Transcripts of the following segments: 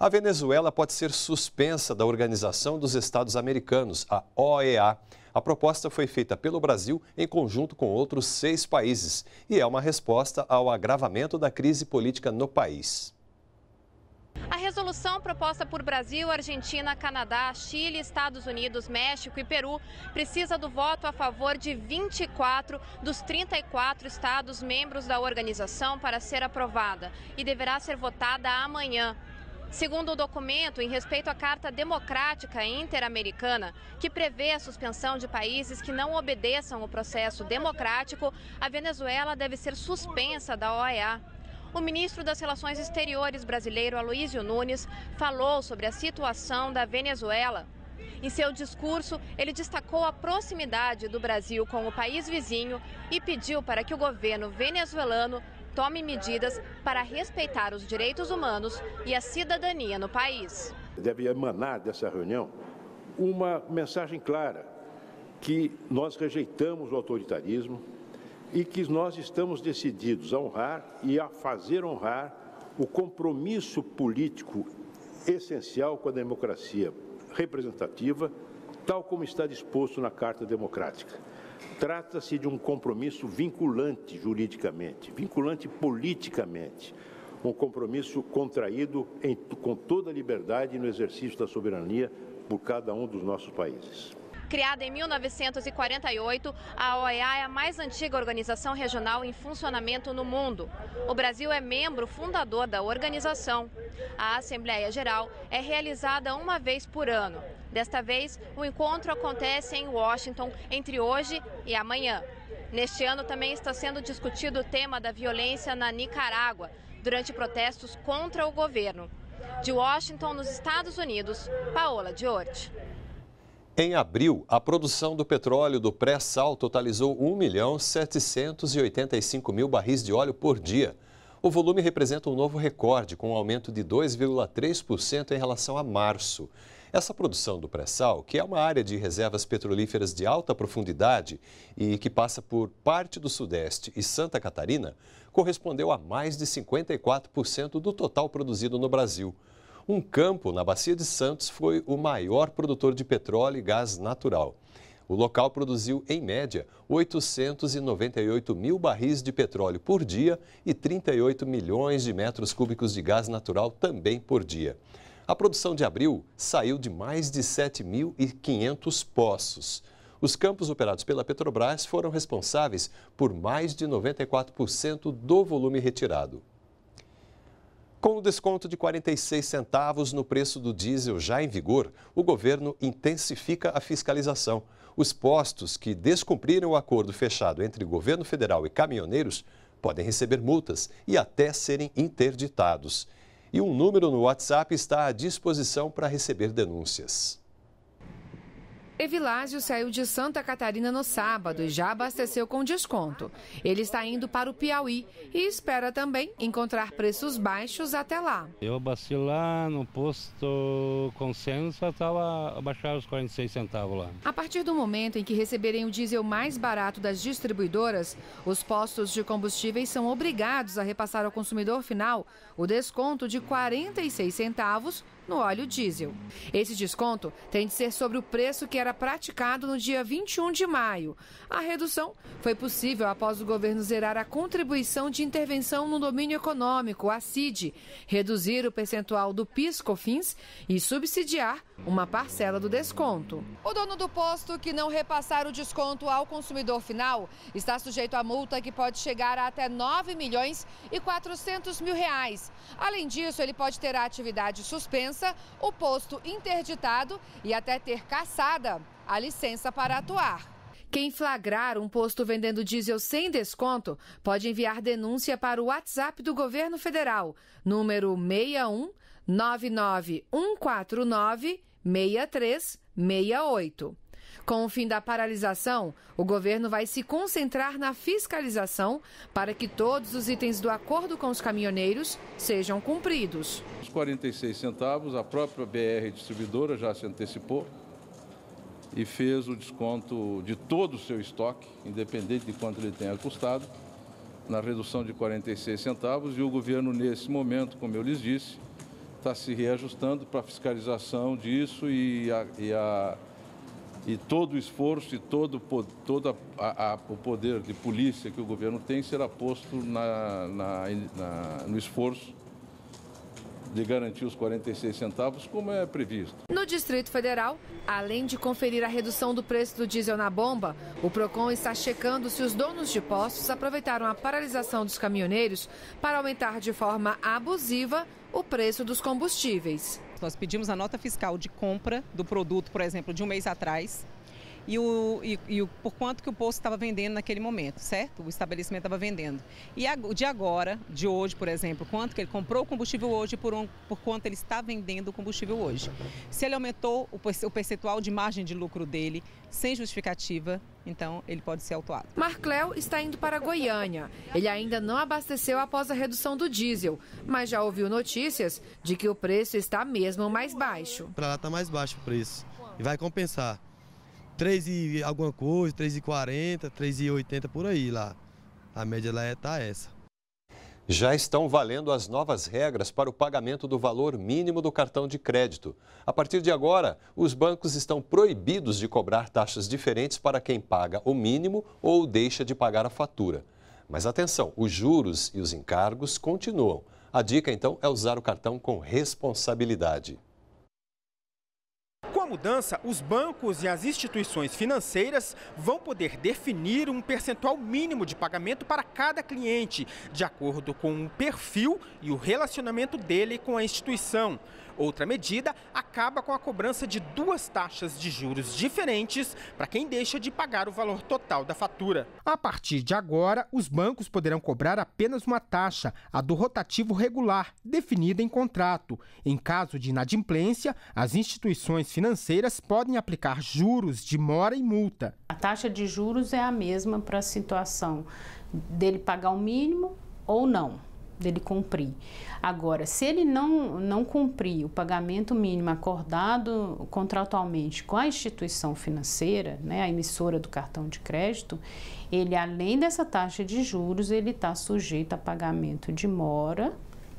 a Venezuela pode ser suspensa da Organização dos Estados Americanos, a OEA. A proposta foi feita pelo Brasil em conjunto com outros seis países e é uma resposta ao agravamento da crise política no país. A resolução proposta por Brasil, Argentina, Canadá, Chile, Estados Unidos, México e Peru precisa do voto a favor de 24 dos 34 estados membros da organização para ser aprovada e deverá ser votada amanhã. Segundo o documento, em respeito à Carta Democrática Interamericana, que prevê a suspensão de países que não obedeçam o processo democrático, a Venezuela deve ser suspensa da OEA. O ministro das Relações Exteriores brasileiro, Aloísio Nunes, falou sobre a situação da Venezuela. Em seu discurso, ele destacou a proximidade do Brasil com o país vizinho e pediu para que o governo venezuelano tome medidas para respeitar os direitos humanos e a cidadania no país. Deve emanar dessa reunião uma mensagem clara que nós rejeitamos o autoritarismo e que nós estamos decididos a honrar e a fazer honrar o compromisso político essencial com a democracia representativa, tal como está disposto na Carta Democrática. Trata-se de um compromisso vinculante juridicamente, vinculante politicamente, um compromisso contraído em, com toda a liberdade no exercício da soberania por cada um dos nossos países. Criada em 1948, a OEA é a mais antiga organização regional em funcionamento no mundo. O Brasil é membro fundador da organização. A Assembleia Geral é realizada uma vez por ano. Desta vez, o encontro acontece em Washington entre hoje e amanhã. Neste ano também está sendo discutido o tema da violência na Nicarágua, durante protestos contra o governo. De Washington, nos Estados Unidos, Paola Diorte. Em abril, a produção do petróleo do pré-sal totalizou 1 milhão 785 mil barris de óleo por dia. O volume representa um novo recorde, com um aumento de 2,3% em relação a março. Essa produção do pré-sal, que é uma área de reservas petrolíferas de alta profundidade e que passa por parte do Sudeste e Santa Catarina, correspondeu a mais de 54% do total produzido no Brasil. Um campo na Bacia de Santos foi o maior produtor de petróleo e gás natural. O local produziu, em média, 898 mil barris de petróleo por dia e 38 milhões de metros cúbicos de gás natural também por dia. A produção de abril saiu de mais de 7.500 poços. Os campos operados pela Petrobras foram responsáveis por mais de 94% do volume retirado. Com o desconto de 46 centavos no preço do diesel já em vigor, o governo intensifica a fiscalização. Os postos que descumprirem o acordo fechado entre governo federal e caminhoneiros podem receber multas e até serem interditados. E um número no WhatsApp está à disposição para receber denúncias. Evilásio saiu de Santa Catarina no sábado e já abasteceu com desconto. Ele está indo para o Piauí e espera também encontrar preços baixos até lá. Eu abasteci lá no posto Consenso, estava abaixar os 46 centavos lá. A partir do momento em que receberem o diesel mais barato das distribuidoras, os postos de combustíveis são obrigados a repassar ao consumidor final o desconto de 46 centavos no óleo diesel. Esse desconto tem de ser sobre o preço que era praticado no dia 21 de maio. A redução foi possível após o governo zerar a contribuição de intervenção no domínio econômico, a CID, reduzir o percentual do PIS/COFINS e subsidiar uma parcela do desconto. O dono do posto que não repassar o desconto ao consumidor final está sujeito a multa que pode chegar a até 9 milhões e 400 mil reais. Além disso, ele pode ter a atividade suspensa o posto interditado e até ter caçada a licença para atuar. Quem flagrar um posto vendendo diesel sem desconto pode enviar denúncia para o WhatsApp do governo federal, número 61 99149 6368. Com o fim da paralisação, o governo vai se concentrar na fiscalização para que todos os itens do acordo com os caminhoneiros sejam cumpridos. Os 46 centavos, a própria BR distribuidora já se antecipou e fez o desconto de todo o seu estoque, independente de quanto ele tenha custado, na redução de 46 centavos. E o governo, nesse momento, como eu lhes disse, está se reajustando para a fiscalização disso e a, e a e todo o esforço e todo, todo a, a, o poder de polícia que o governo tem será posto na, na, na, no esforço de garantir os 46 centavos, como é previsto. No Distrito Federal, além de conferir a redução do preço do diesel na bomba, o PROCON está checando se os donos de postos aproveitaram a paralisação dos caminhoneiros para aumentar de forma abusiva o preço dos combustíveis. Nós pedimos a nota fiscal de compra do produto, por exemplo, de um mês atrás e, o, e, e o, por quanto que o posto estava vendendo naquele momento, certo? O estabelecimento estava vendendo. E a, de agora, de hoje, por exemplo, quanto que ele comprou o combustível hoje por, um, por quanto ele está vendendo o combustível hoje. Se ele aumentou o, o percentual de margem de lucro dele sem justificativa, então ele pode ser autuado. Marcléo está indo para Goiânia. Ele ainda não abasteceu após a redução do diesel, mas já ouviu notícias de que o preço está mesmo mais baixo. Para lá está mais baixo o preço e vai compensar. 3 e alguma coisa, 3 e 40, 3 e 80 por aí lá. A média lá está é, tá essa. Já estão valendo as novas regras para o pagamento do valor mínimo do cartão de crédito. A partir de agora, os bancos estão proibidos de cobrar taxas diferentes para quem paga o mínimo ou deixa de pagar a fatura. Mas atenção, os juros e os encargos continuam. A dica então é usar o cartão com responsabilidade mudança, os bancos e as instituições financeiras vão poder definir um percentual mínimo de pagamento para cada cliente, de acordo com o perfil e o relacionamento dele com a instituição. Outra medida acaba com a cobrança de duas taxas de juros diferentes para quem deixa de pagar o valor total da fatura. A partir de agora, os bancos poderão cobrar apenas uma taxa, a do rotativo regular, definida em contrato. Em caso de inadimplência, as instituições financeiras podem aplicar juros, de mora e multa. A taxa de juros é a mesma para a situação dele pagar o mínimo ou não dele cumprir. Agora, se ele não, não cumprir o pagamento mínimo acordado contratualmente com a instituição financeira, né, a emissora do cartão de crédito, ele, além dessa taxa de juros, ele está sujeito a pagamento de mora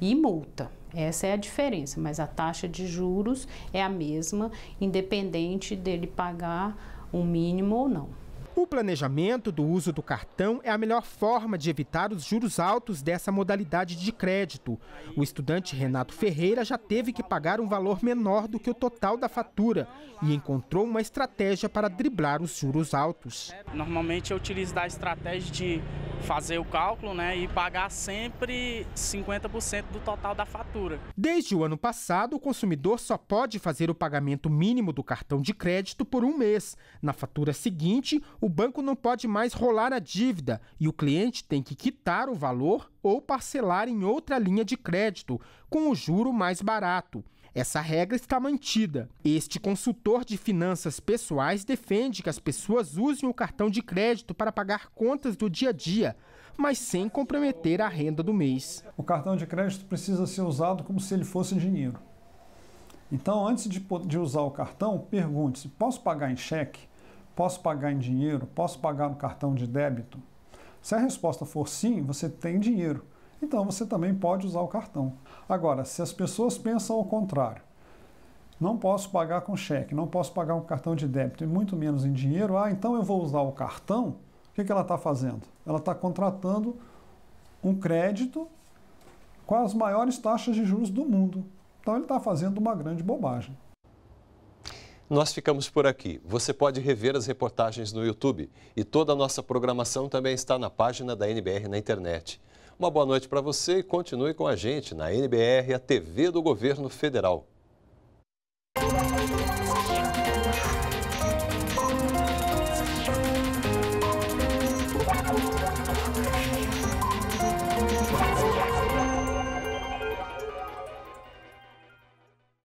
e multa. Essa é a diferença, mas a taxa de juros é a mesma, independente dele pagar um mínimo ou não. O planejamento do uso do cartão é a melhor forma de evitar os juros altos dessa modalidade de crédito. O estudante Renato Ferreira já teve que pagar um valor menor do que o total da fatura e encontrou uma estratégia para driblar os juros altos. Normalmente eu utilizo a estratégia de fazer o cálculo né, e pagar sempre 50% do total da fatura. Desde o ano passado, o consumidor só pode fazer o pagamento mínimo do cartão de crédito por um mês. Na fatura seguinte, o banco não pode mais rolar a dívida e o cliente tem que quitar o valor ou parcelar em outra linha de crédito, com o juro mais barato. Essa regra está mantida. Este consultor de finanças pessoais defende que as pessoas usem o cartão de crédito para pagar contas do dia a dia, mas sem comprometer a renda do mês. O cartão de crédito precisa ser usado como se ele fosse dinheiro. Então, antes de, de usar o cartão, pergunte-se: posso pagar em cheque? Posso pagar em dinheiro? Posso pagar no cartão de débito? Se a resposta for sim, você tem dinheiro então você também pode usar o cartão. Agora, se as pessoas pensam ao contrário, não posso pagar com cheque, não posso pagar com cartão de débito e muito menos em dinheiro, ah, então eu vou usar o cartão, o que, que ela está fazendo? Ela está contratando um crédito com as maiores taxas de juros do mundo. Então ele está fazendo uma grande bobagem. Nós ficamos por aqui. Você pode rever as reportagens no YouTube e toda a nossa programação também está na página da NBR na internet. Uma boa noite para você e continue com a gente na NBR, a TV do Governo Federal.